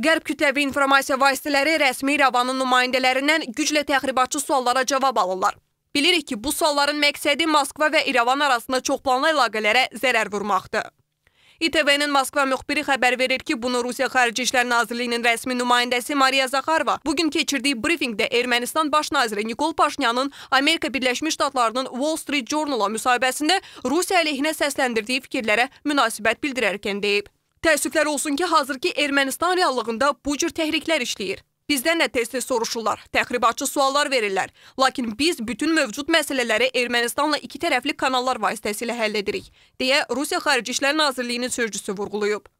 Qərb kütləvi informasiya vasitələri rəsmi İrəvanın nümayəndələrindən güclə təxribatçı suallara cavab alırlar. Bilirik ki, bu sualların məqsədi Moskva və İrəvan arasında çoxplanlı əlaqələrə zərər vurmaqdır. İTV-nin Moskva müxbiri xəbər verir ki, bunu Rusiya Xarici İşlər Nazirliyinin rəsmi nümayəndəsi Maria Zaxarova bugün keçirdiyi brifinqdə Ermənistan baş naziri Nikol Paşinyanın Amerika Birləşmiş Ştatlarının Wall Street Journal-a müsahibəsində Rusiya əleyhinə səsləndirdiyi fikirlərə münasibət bildirərkən deyib. Təəssüflər olsun ki, hazır ki, Ermənistan reallığında bu cür təhriklər işləyir. Bizdən də tez-tez soruşurlar, təxribatçı suallar verirlər. Lakin biz bütün mövcud məsələləri Ermənistanla iki tərəfli kanallar vasitəsilə həll edirik, deyə Rusiya Xarici İşlər Nazirliyinin sözcüsü vurğulayıb.